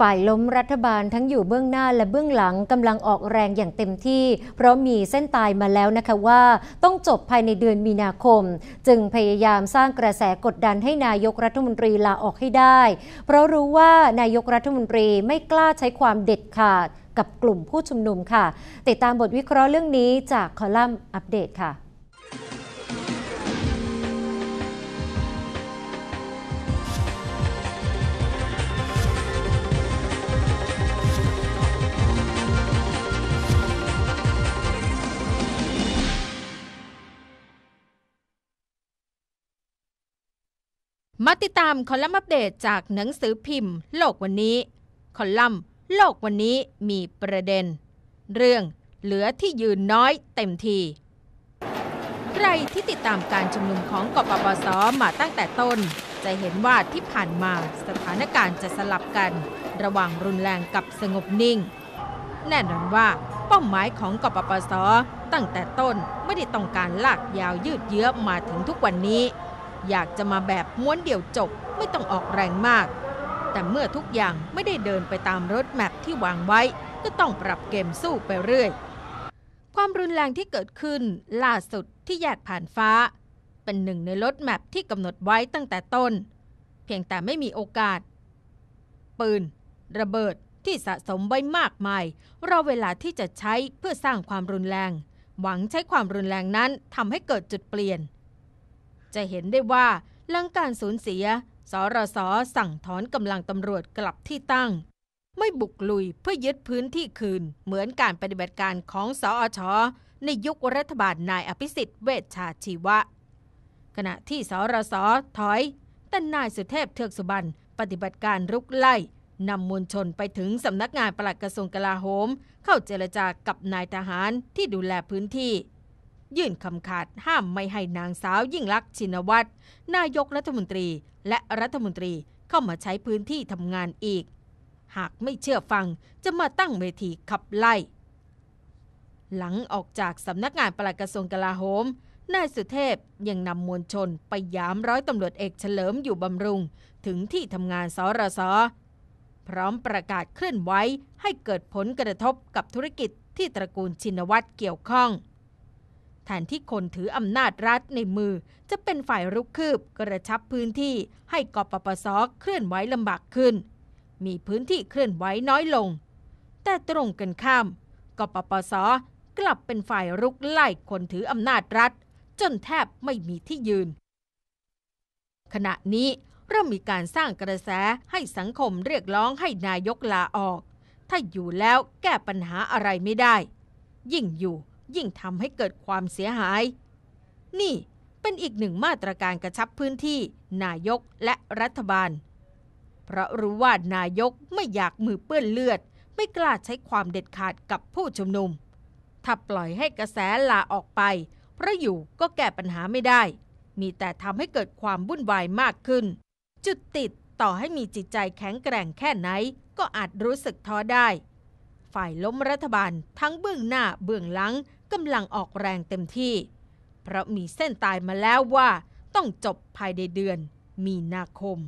ฝ่ายล้มรัฐบาลทั้งอยู่เบื้องหน้าและเบื้องหลังกำลังออกแรงอย่างเต็มที่ เพราะมีเส้นตายมาแล้วนะคะว่าต้องจบภายในเดือนมีนาคม จึงพยายามสร้างกระแสกดดันให้นายกรัฐมนตรีลาออกให้ได้ เพราะรู้ว่า นายกรัฐมนตรีไม่กล้าใช้ความเด็ดขาดกับกลุ่มผู้ชุมนุมค่ะ ติดตามบทวิเคราะห์เรื่องนี้จากคอลัมน์อัปเดตค่ะมาติดตาม คอลัมน์อัปเดตจากหนังสือพิมพ์โลกวันนี้ คอลัมน์โลกวันนี้มีประเด็น เรื่องเหลือที่ยืนน้อยเต็มที ใครที่ติดตามการชุมนุมของกปปสมาตั้งแต่ต้น จะเห็นว่าที่ผ่านมาสถานการณ์จะสลับกัน ระหว่างรุนแรงกับสงบนิ่ง แน่นอนว่า เป้าหมายของกปปสตั้งแต่ต้นไม่ได้ต้องการลากยาวยืดเยื้อมาถึงทุกวันนี้อยากจะมาแบบม้วนเดี่ยวจบไม่ต้องออกแรงมาก แต่เมื่อทุกอย่างไม่ได้เดินไปตามรถแมพที่วางไว้ ก็ต้องปรับเกมสู้ไปเรื่อย ความรุนแรงที่เกิดขึ้น ล่าสุดที่แยกผ่านฟ้า เป็นหนึ่งในรถแมพที่กำหนดไว้ตั้งแต่ต้น เพียงแต่ไม่มีโอกาส ปืน ระเบิดที่สะสมไว้มากมายรอเวลาที่จะใช้เพื่อสร้างความรุนแรง หวังใช้ความรุนแรงนั้นทำให้เกิดจุดเปลี่ยนจะเห็นได้ว่าหลังการสูญเสีย สรสสั่งถอนกำลังตำรวจกลับที่ตั้ง ไม่บุกลุยเพื่อยึดพื้นที่คืน เหมือนการปฏิบัติการของสอชในยุครัฐบาลนายอภิสิทธิ์ เวชชาชีวะ ขณะที่สรสถอย แต่นายสุเทพเทือกสุบรรปฏิบัติการรุกไล่นำมวลชนไปถึงสำนักงานปลัดกระทรวงกลาโหม เข้าเจรจากับนายทหารที่ดูแลพื้นที่ยื่นคำขาดห้ามไม่ให้นางสาวยิ่งลักษณ์ชินวัตร นายกรัฐมนตรีและรัฐมนตรีเข้ามาใช้พื้นที่ทำงานอีก หากไม่เชื่อฟังจะมาตั้งเวทีขับไล่ หลังออกจากสำนักงานปลัดกระทรวงกลาโหมนายสุเทพยังนำมวลชนไปยามร้อยตำรวจเอกเฉลิมอยู่บำรุงถึงที่ทำงานสรสพร้อมประกาศเคลื่อนไหวให้เกิดผลกระทบกับธุรกิจที่ตระกูลชินวัตรเกี่ยวข้องแทนที่คนถืออำนาจรัฐในมือจะเป็นฝ่ายรุกคืบกระชับพื้นที่ให้กปปสเคลื่อนไหวลำบากขึ้น มีพื้นที่เคลื่อนไหวน้อยลง แต่ตรงกันข้ามกปปสกลับเป็นฝ่ายรุกไล่คนถืออำนาจรัฐ จนแทบไม่มีที่ยืน ขณะนี้เริ่มมีการสร้างกระแสให้สังคมเรียกร้องให้นายกลาออก ถ้าอยู่แล้วแก้ปัญหาอะไรไม่ได้ ยิ่งอยู่ยิ่งทำให้เกิดความเสียหาย นี่เป็นอีกหนึ่งมาตรการกระชับพื้นที่ นายกและรัฐบาล เพราะรู้ว่านายกไม่อยากมือเปื้อนเลือด ไม่กล้าใช้ความเด็ดขาดกับผู้ชุมนุม ถ้าปล่อยให้กระแสลาออกไปเพราะอยู่ก็แก้ปัญหาไม่ได้ มีแต่ทำให้เกิดความวุ่นวายมากขึ้น จุดติดต่อให้มีจิตใจแข็งแกร่งแค่ไหนก็อาจรู้สึกท้อได้ ฝ่ายล้มรัฐบาลทั้งเบื้องหน้าเบื้องหลังกำลังออกแรงเต็มที่ เพราะมีเส้นตายมาแล้วว่า ต้องจบภายในเดือนมีนาคม